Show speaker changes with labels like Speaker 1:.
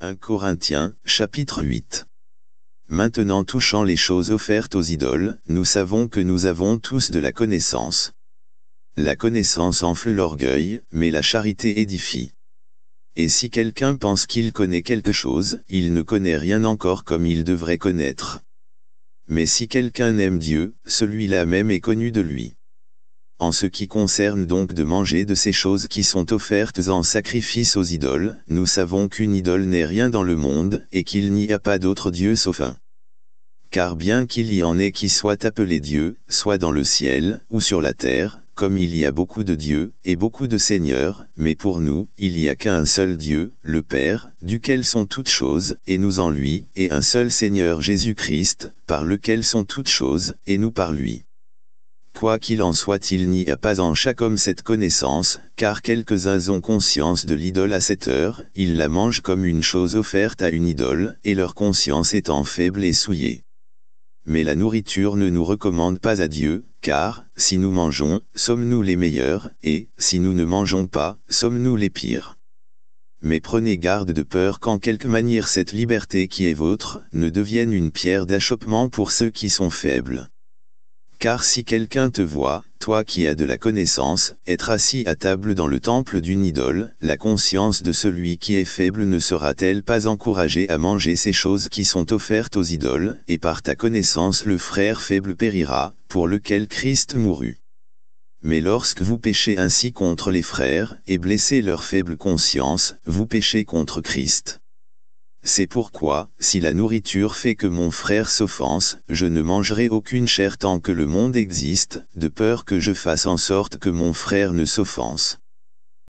Speaker 1: 1 Corinthiens, chapitre 8. Maintenant touchant les choses offertes aux idoles, nous savons que nous avons tous de la connaissance. La connaissance enfle l'orgueil, mais la charité édifie. Et si quelqu'un pense qu'il connaît quelque chose, il ne connaît rien encore comme il devrait connaître. Mais si quelqu'un aime Dieu, celui-là même est connu de lui en ce qui concerne donc de manger de ces choses qui sont offertes en sacrifice aux idoles, nous savons qu'une idole n'est rien dans le monde, et qu'il n'y a pas d'autre Dieu sauf un. Car bien qu'il y en ait qui soient appelés Dieu, soit dans le ciel, ou sur la terre, comme il y a beaucoup de dieux, et beaucoup de seigneurs, mais pour nous, il n'y a qu'un seul Dieu, le Père, duquel sont toutes choses, et nous en lui, et un seul Seigneur Jésus-Christ, par lequel sont toutes choses, et nous par lui. Quoi qu'il en soit il n'y a pas en chaque homme cette connaissance, car quelques-uns ont conscience de l'idole à cette heure, ils la mangent comme une chose offerte à une idole, et leur conscience étant faible et souillée. Mais la nourriture ne nous recommande pas à Dieu, car, si nous mangeons, sommes-nous les meilleurs, et, si nous ne mangeons pas, sommes-nous les pires. Mais prenez garde de peur qu'en quelque manière cette liberté qui est vôtre, ne devienne une pierre d'achoppement pour ceux qui sont faibles. Car si quelqu'un te voit, toi qui as de la connaissance, être assis à table dans le temple d'une idole, la conscience de celui qui est faible ne sera-t-elle pas encouragée à manger ces choses qui sont offertes aux idoles, et par ta connaissance le frère faible périra, pour lequel Christ mourut. Mais lorsque vous péchez ainsi contre les frères, et blessez leur faible conscience, vous péchez contre Christ. C'est pourquoi, si la nourriture fait que mon frère s'offense, je ne mangerai aucune chair tant que le monde existe, de peur que je fasse en sorte que mon frère ne s'offense.